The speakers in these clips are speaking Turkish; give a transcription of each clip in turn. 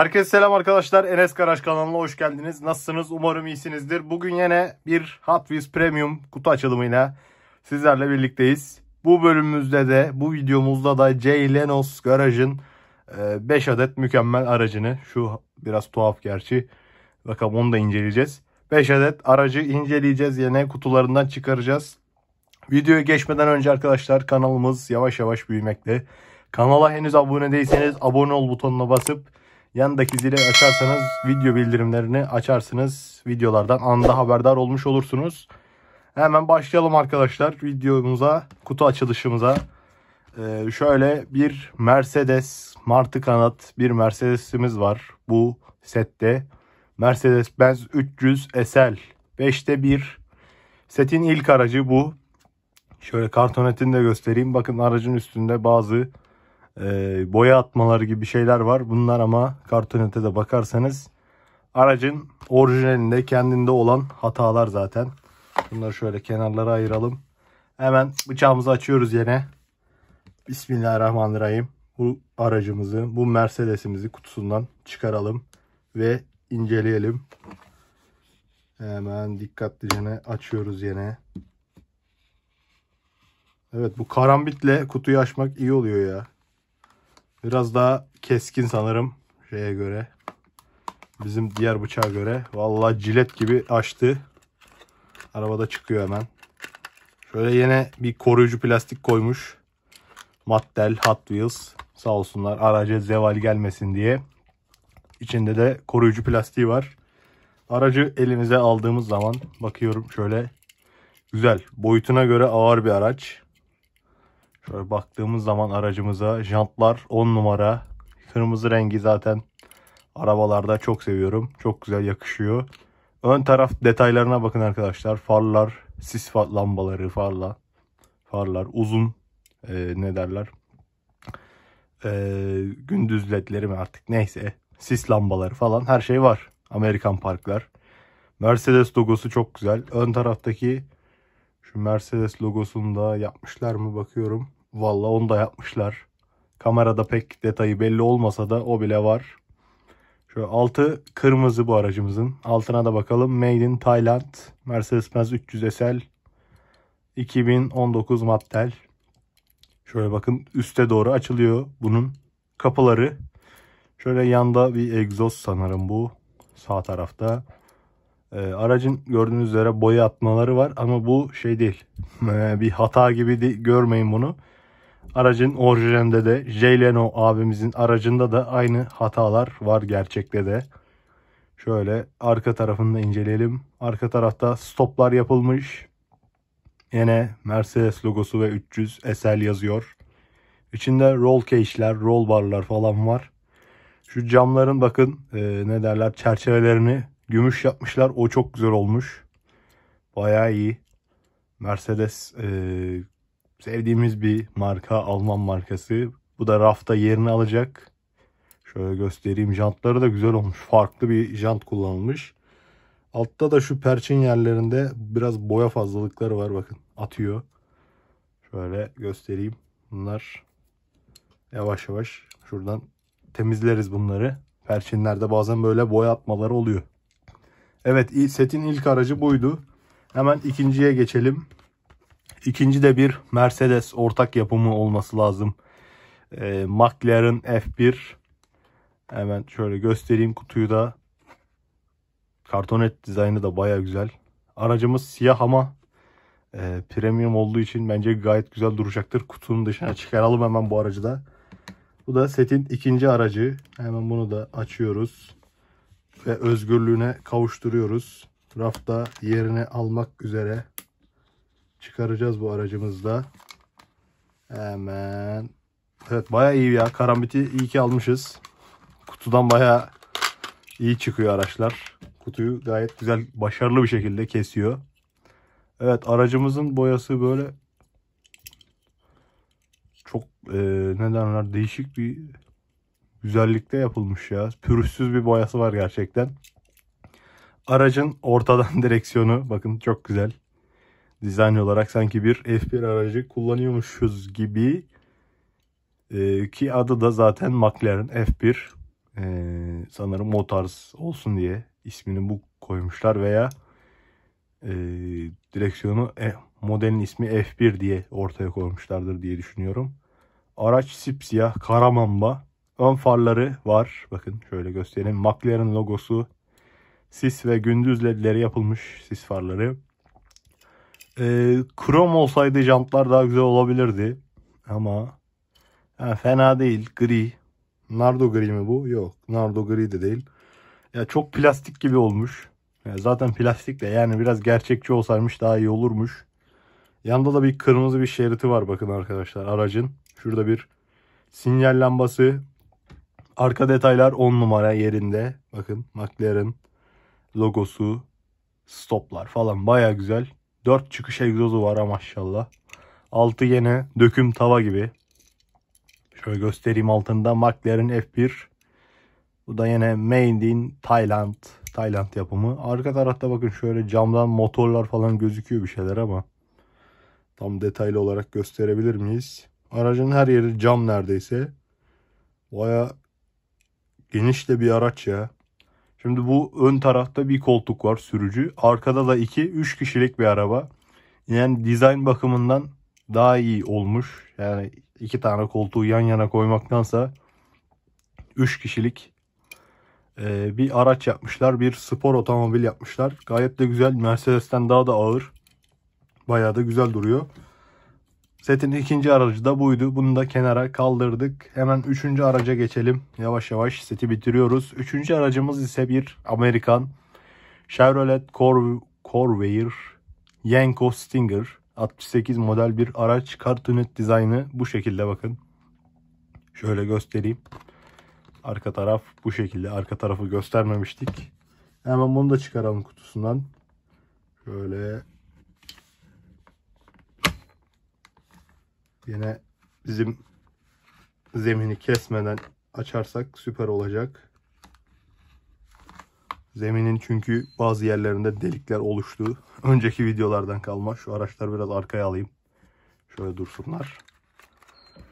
Herkese selam arkadaşlar. Enes Garaj kanalına hoş geldiniz. Nasılsınız? Umarım iyisinizdir. Bugün yine bir Hot Wheels Premium kutu açılımıyla sizlerle birlikteyiz. Bu bölümümüzde de bu videomuzda da Jay Lenos Garaj'ın 5 e, adet mükemmel aracını şu biraz tuhaf gerçi bakalım onu da inceleyeceğiz. 5 adet aracı inceleyeceğiz yine kutularından çıkaracağız. Videoya geçmeden önce arkadaşlar kanalımız yavaş yavaş büyümekte. Kanala henüz abone değilseniz abone ol butonuna basıp Yandaki zili açarsanız video bildirimlerini açarsınız. Videolardan anda haberdar olmuş olursunuz. Hemen başlayalım arkadaşlar videomuza, kutu açılışımıza. Ee, şöyle bir Mercedes Martı Kanat bir Mercedes'imiz var bu sette. Mercedes Benz 300 SL 5'te 1 setin ilk aracı bu. Şöyle kartonetini de göstereyim. Bakın aracın üstünde bazı ee, boya atmaları gibi şeyler var. Bunlar ama kartonete de bakarsanız aracın orijinalinde kendinde olan hatalar zaten. Bunları şöyle kenarlara ayıralım. Hemen bıçağımızı açıyoruz yine. Bismillahirrahmanirrahim. Bu aracımızı, bu Mercedes'imizi kutusundan çıkaralım ve inceleyelim. Hemen dikkatlice açıyoruz yine. Evet bu karambitle kutuyu açmak iyi oluyor ya. Biraz daha keskin sanırım şeye göre. Bizim diğer bıçağa göre. Vallahi cilet gibi açtı. Arabada çıkıyor hemen. Şöyle yine bir koruyucu plastik koymuş. Mattel Hot Wheels. Sağ olsunlar araca zeval gelmesin diye. İçinde de koruyucu plastiği var. Aracı elimize aldığımız zaman bakıyorum şöyle güzel. Boyutuna göre ağır bir araç. Böyle baktığımız zaman aracımıza jantlar 10 numara. Kırmızı rengi zaten arabalarda çok seviyorum. Çok güzel yakışıyor. Ön taraf detaylarına bakın arkadaşlar. Farlar, sis lambaları farla. Farlar uzun e, ne derler. E, gündüz ledleri mi artık neyse. Sis lambaları falan her şey var. Amerikan parklar. Mercedes logosu çok güzel. Ön taraftaki şu Mercedes logosunu da yapmışlar mı bakıyorum. Valla onu da yapmışlar. Kamerada pek detayı belli olmasa da o bile var. Şöyle altı kırmızı bu aracımızın. Altına da bakalım. Made in Thailand. Mercedes-Benz 300 SL. 2019 Mattel. Şöyle bakın üste doğru açılıyor bunun kapıları. Şöyle yanda bir egzoz sanırım bu. Sağ tarafta. Ee, aracın gördüğünüz üzere boya atmaları var ama bu şey değil. Ee, bir hata gibi de, görmeyin bunu. Aracın orijinalinde de Jeleno abimizin aracında da aynı hatalar var gerçekte de. Şöyle arka tarafını da inceleyelim. Arka tarafta stoplar yapılmış. Yine Mercedes logosu ve 300 SL yazıyor. İçinde roll cage'ler, roll barlar falan var. Şu camların bakın e, ne derler çerçevelerini gümüş yapmışlar. O çok güzel olmuş. Bayağı iyi. Mercedes e, sevdiğimiz bir marka Alman markası. Bu da rafta yerini alacak. Şöyle göstereyim jantları da güzel olmuş. Farklı bir jant kullanılmış. Altta da şu perçin yerlerinde biraz boya fazlalıkları var bakın atıyor. Şöyle göstereyim. Bunlar yavaş yavaş şuradan temizleriz bunları. Perçinlerde bazen böyle boya atmaları oluyor. Evet setin ilk aracı buydu. Hemen ikinciye geçelim. İkinci de bir Mercedes ortak yapımı olması lazım. E, McLaren F1. Hemen şöyle göstereyim kutuyu da. Kartonet dizaynı da baya güzel. Aracımız siyah ama e, premium olduğu için bence gayet güzel duracaktır. Kutunun dışına çıkaralım hemen bu aracı da. Bu da setin ikinci aracı. Hemen bunu da açıyoruz. Ve özgürlüğüne kavuşturuyoruz. Rafta yerini almak üzere çıkaracağız bu aracımızda. Hemen. Evet baya iyi ya. Karambit'i iyi ki almışız. Kutudan baya iyi çıkıyor araçlar. Kutuyu gayet güzel başarılı bir şekilde kesiyor. Evet aracımızın boyası böyle çok e, ne değişik bir güzellikte yapılmış ya. Pürüzsüz bir boyası var gerçekten. Aracın ortadan direksiyonu bakın çok güzel dizayn olarak sanki bir F1 aracı kullanıyormuşuz gibi e, ki adı da zaten McLaren F1 e, sanırım motors olsun diye ismini bu koymuşlar veya e, direksiyonu e, modelin ismi F1 diye ortaya koymuşlardır diye düşünüyorum. Araç sipsiyah karamamba ön farları var bakın şöyle göstereyim McLaren logosu sis ve gündüz ledleri yapılmış sis farları krom ee, olsaydı jantlar daha güzel olabilirdi. Ama yani fena değil. Gri. Nardo gri mi bu? Yok. Nardo gri de değil. Ya çok plastik gibi olmuş. Ya zaten plastik de yani biraz gerçekçi olsaymış daha iyi olurmuş. Yanda da bir kırmızı bir şeridi var bakın arkadaşlar aracın. Şurada bir sinyal lambası. Arka detaylar 10 numara yerinde. Bakın McLaren logosu, stoplar falan baya güzel. 4 çıkış egzozu var ha maşallah. Altı yine döküm tava gibi. Şöyle göstereyim altında McLaren F1. Bu da yine Made in Thailand. Tayland yapımı. Arka tarafta bakın şöyle camdan motorlar falan gözüküyor bir şeyler ama tam detaylı olarak gösterebilir miyiz? Aracın her yeri cam neredeyse. Baya geniş de bir araç ya. Şimdi bu ön tarafta bir koltuk var sürücü. Arkada da iki, üç kişilik bir araba. Yani dizayn bakımından daha iyi olmuş. Yani iki tane koltuğu yan yana koymaktansa üç kişilik e, bir araç yapmışlar. Bir spor otomobil yapmışlar. Gayet de güzel. Mercedes'ten daha da ağır. Bayağı da güzel duruyor. Setin ikinci aracı da buydu. Bunu da kenara kaldırdık. Hemen üçüncü araca geçelim. Yavaş yavaş seti bitiriyoruz. Üçüncü aracımız ise bir Amerikan Chevrolet Corv Corvair Yenko Stinger 68 model bir araç. Kartunet dizaynı bu şekilde bakın. Şöyle göstereyim. Arka taraf bu şekilde. Arka tarafı göstermemiştik. Hemen bunu da çıkaralım kutusundan. Şöyle Yine bizim zemini kesmeden açarsak süper olacak. Zeminin çünkü bazı yerlerinde delikler oluştu. Önceki videolardan kalma. Şu araçları biraz arkaya alayım. Şöyle dursunlar.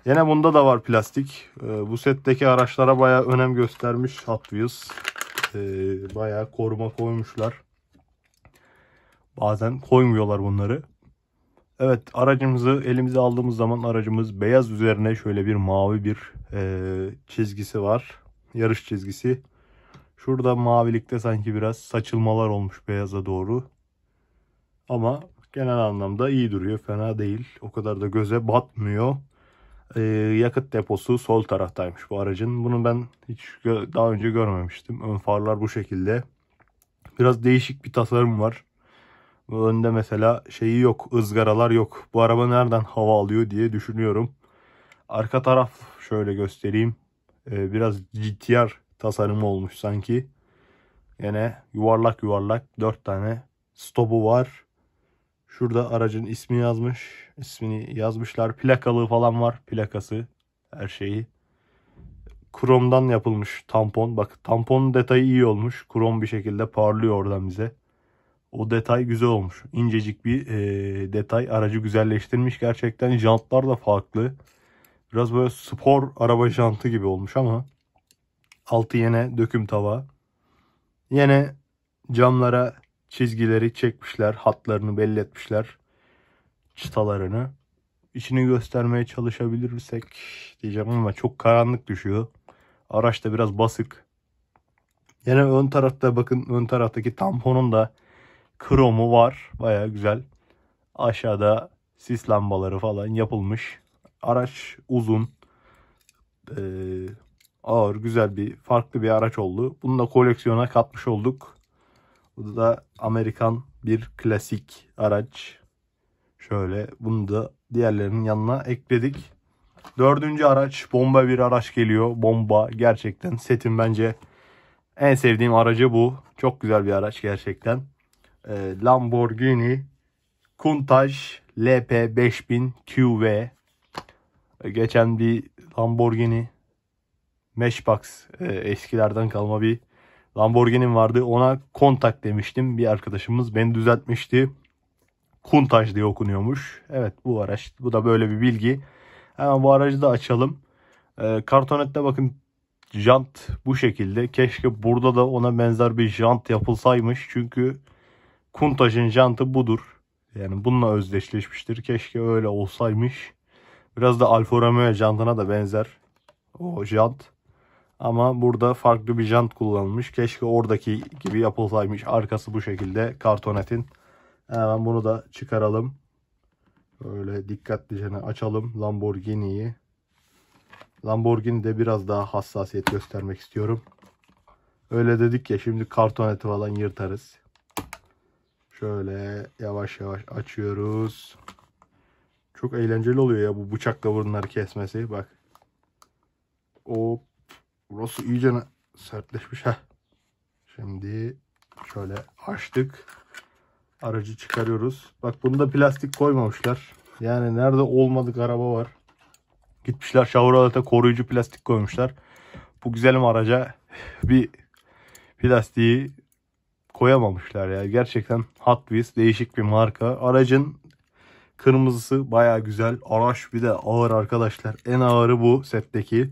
Yine bunda da var plastik. Ee, bu setteki araçlara bayağı önem göstermiş Hot Wheels. Ee, bayağı koruma koymuşlar. Bazen koymuyorlar bunları. Evet aracımızı elimize aldığımız zaman aracımız beyaz üzerine şöyle bir mavi bir e, çizgisi var. Yarış çizgisi. Şurada mavilikte sanki biraz saçılmalar olmuş beyaza doğru. Ama genel anlamda iyi duruyor. Fena değil. O kadar da göze batmıyor. Ee, yakıt deposu sol taraftaymış bu aracın. Bunu ben hiç daha önce görmemiştim. Ön farlar bu şekilde. Biraz değişik bir tasarım var. Önde mesela şeyi yok. ızgaralar yok. Bu araba nereden hava alıyor diye düşünüyorum. Arka taraf şöyle göstereyim. Ee, biraz GTR tasarımı olmuş sanki. Yine yuvarlak yuvarlak 4 tane stopu var. Şurada aracın ismi yazmış. İsmini yazmışlar. Plakalığı falan var. Plakası. Her şeyi. Kromdan yapılmış tampon. Bak tampon detayı iyi olmuş. Krom bir şekilde parlıyor oradan bize. O detay güzel olmuş. İncecik bir e, detay aracı güzelleştirmiş. Gerçekten jantlar da farklı. Biraz böyle spor araba jantı gibi olmuş ama altı yine döküm tava. Yine camlara çizgileri çekmişler. Hatlarını belli etmişler. Çıtalarını. İçini göstermeye çalışabilirsek diyeceğim ama çok karanlık düşüyor. Araç da biraz basık. Yine ön tarafta bakın ön taraftaki tamponun da kromu var. Baya güzel. Aşağıda sis lambaları falan yapılmış. Araç uzun. Ee, ağır güzel bir farklı bir araç oldu. Bunu da koleksiyona katmış olduk. Bu da Amerikan bir klasik araç. Şöyle bunu da diğerlerinin yanına ekledik. Dördüncü araç bomba bir araç geliyor. Bomba gerçekten setin bence en sevdiğim aracı bu. Çok güzel bir araç gerçekten. Ee, Lamborghini Countach LP5000 QV. Ee, geçen bir Lamborghini Meshbox e, eskilerden kalma bir Lamborghini'm vardı. Ona kontak demiştim. Bir arkadaşımız beni düzeltmişti. Kuntaj diye okunuyormuş. Evet bu araç. Bu da böyle bir bilgi. Hemen bu aracı da açalım. Ee, kartonette bakın jant bu şekilde. Keşke burada da ona benzer bir jant yapılsaymış. Çünkü Kuntaş'ın jantı budur. Yani bununla özdeşleşmiştir. Keşke öyle olsaymış. Biraz da Alfa Romeo jantına da benzer o jant. Ama burada farklı bir jant kullanılmış. Keşke oradaki gibi yapılsaymış. Arkası bu şekilde kartonetin. Hemen bunu da çıkaralım. Böyle dikkatlice açalım Lamborghini'yi. Lamborghini'de biraz daha hassasiyet göstermek istiyorum. Öyle dedik ya şimdi kartoneti falan yırtarız. Şöyle yavaş yavaş açıyoruz. Çok eğlenceli oluyor ya bu bıçakla bunları kesmesi. Bak. Hop. Burası iyice sertleşmiş ha. Şimdi şöyle açtık. Aracı çıkarıyoruz. Bak bunda plastik koymamışlar. Yani nerede olmadık araba var. Gitmişler Chevrolet'e koruyucu plastik koymuşlar. Bu güzelim araca bir plastiği koyamamışlar ya. Gerçekten Hot Wheels değişik bir marka. Aracın kırmızısı baya güzel. Araç bir de ağır arkadaşlar. En ağırı bu setteki.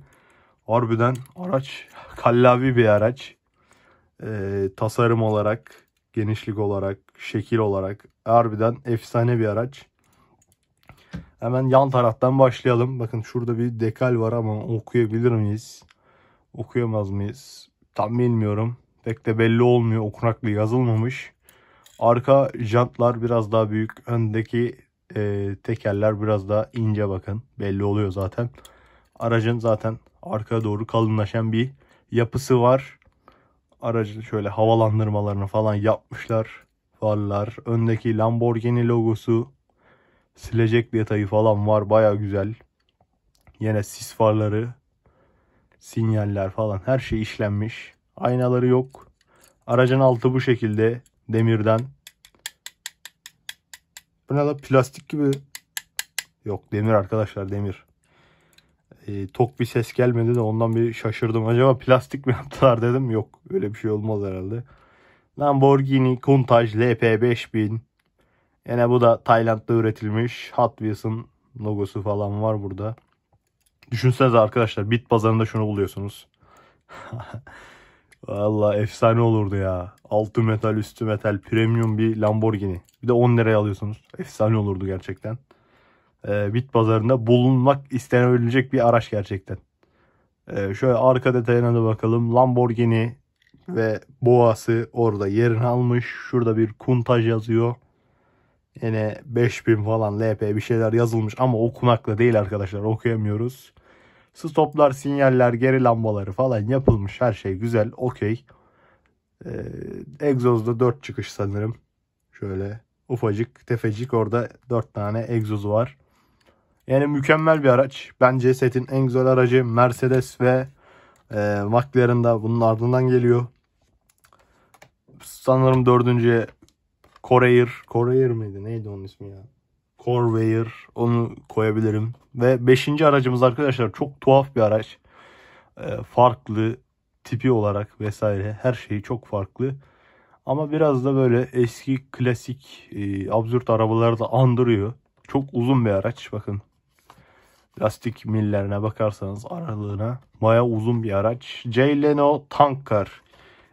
Harbiden araç kallavi bir araç. Ee, tasarım olarak, genişlik olarak, şekil olarak harbiden efsane bir araç. Hemen yan taraftan başlayalım. Bakın şurada bir dekal var ama okuyabilir miyiz? Okuyamaz mıyız? Tam bilmiyorum. Pek de belli olmuyor. Okunaklı yazılmamış. Arka jantlar biraz daha büyük. Öndeki e, tekerler biraz daha ince bakın. Belli oluyor zaten. Aracın zaten arkaya doğru kalınlaşan bir yapısı var. Aracın şöyle havalandırmalarını falan yapmışlar. Farlar, öndeki Lamborghini logosu, silecek detayı falan var. Baya güzel. Yine sis farları, sinyaller falan her şey işlenmiş. Aynaları yok. Aracın altı bu şekilde. Demirden. Bu ne la plastik gibi. Yok demir arkadaşlar demir. E, tok bir ses gelmedi de ondan bir şaşırdım. Acaba plastik mi yaptılar dedim. Yok öyle bir şey olmaz herhalde. Lamborghini Countach LP5000. Yine bu da Tayland'da üretilmiş. Hot Wheels'ın logosu falan var burada. Düşünsenize arkadaşlar bit pazarında şunu buluyorsunuz. Valla efsane olurdu ya. Altı metal üstü metal premium bir Lamborghini. Bir de 10 liraya alıyorsunuz. Efsane olurdu gerçekten. Ee, bit pazarında bulunmak istenebilecek bir araç gerçekten. Ee, şöyle arka detayına da bakalım. Lamborghini ve boğası orada yerini almış. Şurada bir kuntaj yazıyor. Yine 5000 falan LP bir şeyler yazılmış ama okunaklı değil arkadaşlar okuyamıyoruz. Stoplar, sinyaller, geri lambaları falan yapılmış. Her şey güzel, okey. Ee, egzozda 4 çıkış sanırım. Şöyle ufacık tefecik orada 4 tane egzozu var. Yani mükemmel bir araç. Bence setin en güzel aracı Mercedes ve e, McLaren da bunun ardından geliyor. Sanırım dördüncü Koreyer. Koreyer miydi? Neydi onun ismi ya? Corvair onu koyabilirim. Ve beşinci aracımız arkadaşlar çok tuhaf bir araç. E, farklı tipi olarak vesaire her şeyi çok farklı. Ama biraz da böyle eski klasik e, absürt arabaları da andırıyor. Çok uzun bir araç bakın. Lastik millerine bakarsanız aralığına baya uzun bir araç. Jay Leno tank car.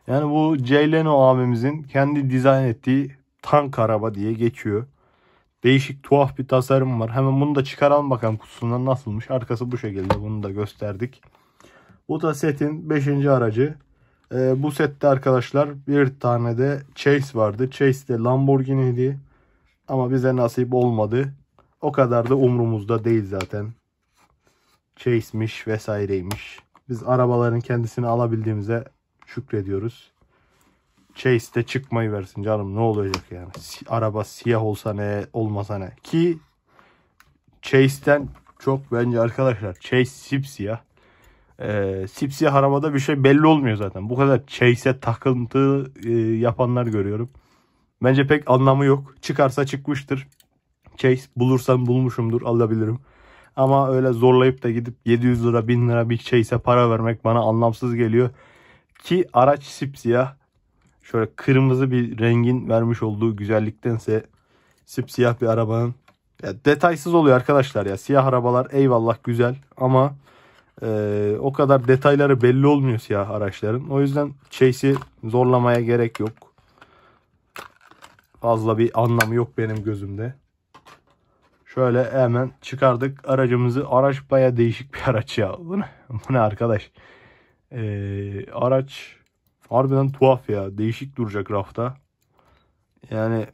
Yani bu Jay Leno abimizin kendi dizayn ettiği tank araba diye geçiyor. Değişik tuhaf bir tasarım var. Hemen bunu da çıkaralım bakalım kutusundan nasılmış. Arkası bu şekilde. Bunu da gösterdik. Bu da setin 5. aracı. Ee, bu sette arkadaşlar bir tane de Chase vardı. Chase de Lamborghini'ydi. Ama bize nasip olmadı. O kadar da umrumuzda değil zaten. Chase'miş vesaireymiş. Biz arabaların kendisini alabildiğimize şükrediyoruz. Chase'de çıkmayı versin canım ne olacak yani. Araba siyah olsa ne olmasa ne. Ki Chase'den çok bence arkadaşlar Chase sipsiyah. Ee, sipsiyah arabada bir şey belli olmuyor zaten. Bu kadar Chase'e takıntı e, yapanlar görüyorum. Bence pek anlamı yok. Çıkarsa çıkmıştır. Chase bulursam bulmuşumdur alabilirim. Ama öyle zorlayıp da gidip 700 lira 1000 lira bir Chase'e para vermek bana anlamsız geliyor. Ki araç sipsiyah şöyle kırmızı bir rengin vermiş olduğu güzelliktense siyah bir arabanın ya detaysız oluyor arkadaşlar ya. Siyah arabalar eyvallah güzel ama e, o kadar detayları belli olmuyor siyah araçların. O yüzden chase'i zorlamaya gerek yok. Fazla bir anlamı yok benim gözümde. Şöyle hemen çıkardık aracımızı. Araç baya değişik bir araç ya. Bu ne, arkadaş? Ee, araç Harbiden tuhaf ya. Değişik duracak rafta. Yani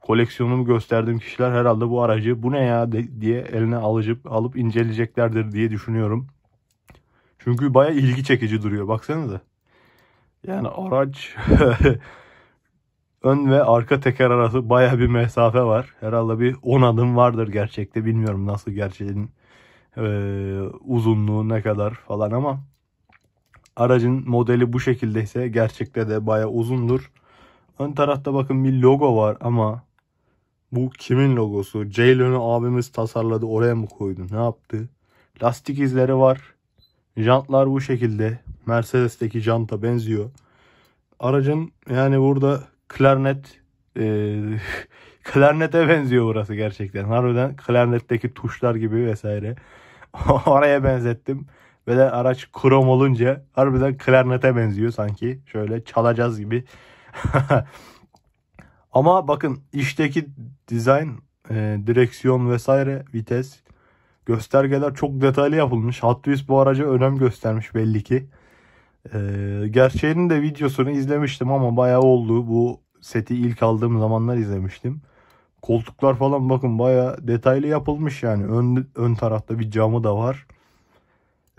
koleksiyonumu gösterdiğim kişiler herhalde bu aracı bu ne ya diye eline alıcıp alıp inceleyeceklerdir diye düşünüyorum. Çünkü baya ilgi çekici duruyor baksanıza. Yani araç ön ve arka teker arası baya bir mesafe var. Herhalde bir 10 adım vardır gerçekte bilmiyorum nasıl gerçeğin e, uzunluğu ne kadar falan ama Aracın modeli bu şekildeyse gerçekte de baya uzundur. Ön tarafta bakın bir logo var ama bu kimin logosu? Ceylon'u abimiz tasarladı oraya mı koydu ne yaptı? Lastik izleri var. Jantlar bu şekilde. Mercedes'teki janta benziyor. Aracın yani burada klarnet e, klarnete benziyor burası gerçekten. Harbiden klarnetteki tuşlar gibi vesaire. Oraya benzettim. Ve de araç krom olunca harbiden klarnete benziyor sanki. Şöyle çalacağız gibi. Ama bakın işteki dizayn, e, direksiyon vesaire, vites, göstergeler çok detaylı yapılmış. Hot bu araca önem göstermiş belli ki. E, gerçeğinin de videosunu izlemiştim ama bayağı oldu. Bu seti ilk aldığım zamanlar izlemiştim. Koltuklar falan bakın bayağı detaylı yapılmış yani. Ön, ön tarafta bir camı da var.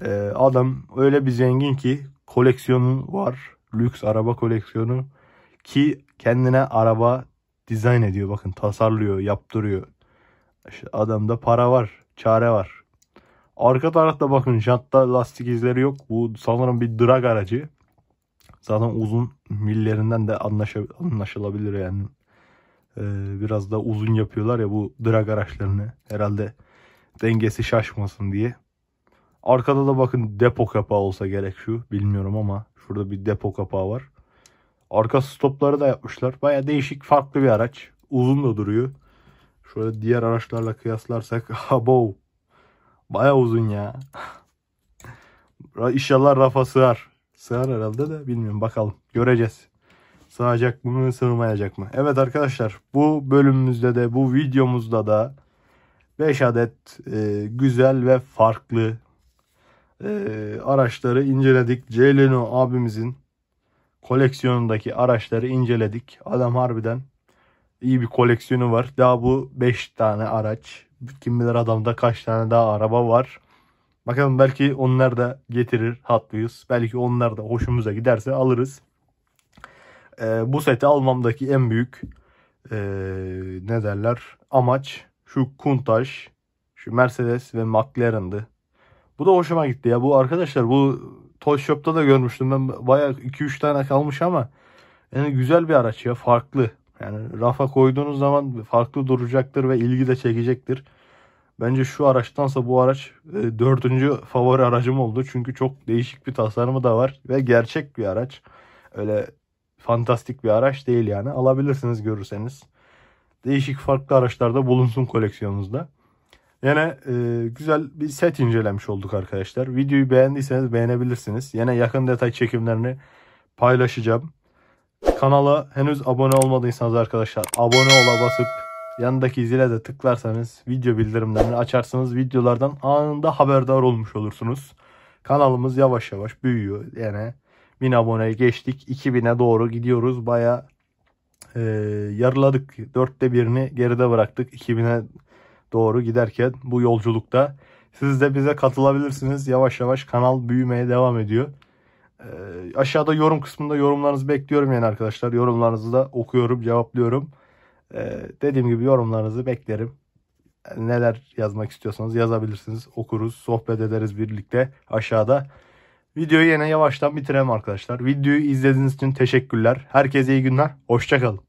E, adam öyle bir zengin ki koleksiyonu var. Lüks araba koleksiyonu ki kendine araba dizayn ediyor. Bakın tasarlıyor, yaptırıyor. İşte adamda para var, çare var. Arka tarafta bakın jantta lastik izleri yok. Bu sanırım bir drag aracı. Zaten uzun millerinden de anlaşılabilir yani. Ee, biraz da uzun yapıyorlar ya bu drag araçlarını. Herhalde dengesi şaşmasın diye. Arkada da bakın depo kapağı olsa gerek şu. Bilmiyorum ama şurada bir depo kapağı var. Arka stopları da yapmışlar. Baya değişik farklı bir araç. Uzun da duruyor. Şöyle diğer araçlarla kıyaslarsak abo baya uzun ya. İnşallah rafa sığar. Sığar herhalde de bilmiyorum bakalım göreceğiz. Sığacak mı sığmayacak mı? Evet arkadaşlar bu bölümümüzde de bu videomuzda da 5 adet e, güzel ve farklı e, araçları inceledik. Celino abimizin koleksiyonundaki araçları inceledik. Adam harbiden iyi bir koleksiyonu var. Daha bu 5 tane araç. Kim bilir adamda kaç tane daha araba var. Bakalım belki onlar da getirir Hot Belki onlar da hoşumuza giderse alırız. Ee, bu seti almamdaki en büyük ee, ne derler amaç şu Kuntaş, şu Mercedes ve McLaren'dı. Bu da hoşuma gitti ya. Bu arkadaşlar bu Toy Shop'ta da görmüştüm ben. Bayağı 2-3 tane kalmış ama yani güzel bir araç ya. Farklı. Yani rafa koyduğunuz zaman farklı duracaktır ve ilgi de çekecektir. Bence şu araçtansa bu araç e, dördüncü favori aracım oldu. Çünkü çok değişik bir tasarımı da var ve gerçek bir araç. Öyle fantastik bir araç değil yani. Alabilirsiniz görürseniz. Değişik farklı araçlarda bulunsun koleksiyonunuzda. Yine e, güzel bir set incelemiş olduk arkadaşlar. Videoyu beğendiyseniz beğenebilirsiniz. Yine yakın detay çekimlerini paylaşacağım. Kanala henüz abone olmadıysanız arkadaşlar abone ola basıp yanındaki zile de tıklarsanız video bildirimlerini açarsanız Videolardan anında haberdar olmuş olursunuz. Kanalımız yavaş yavaş büyüyor. Yine 1000 aboneye geçtik. 2000'e doğru gidiyoruz. Baya e, yarıladık. Dörtte birini geride bıraktık. 2000'e doğru giderken bu yolculukta. Siz de bize katılabilirsiniz. Yavaş yavaş kanal büyümeye devam ediyor. E, aşağıda yorum kısmında yorumlarınızı bekliyorum yani arkadaşlar. Yorumlarınızı da okuyorum, cevaplıyorum. E, dediğim gibi yorumlarınızı beklerim. Neler yazmak istiyorsanız yazabilirsiniz. Okuruz, sohbet ederiz birlikte aşağıda. Videoyu yine yavaştan bitirelim arkadaşlar. Videoyu izlediğiniz için teşekkürler. Herkese iyi günler. Hoşçakalın.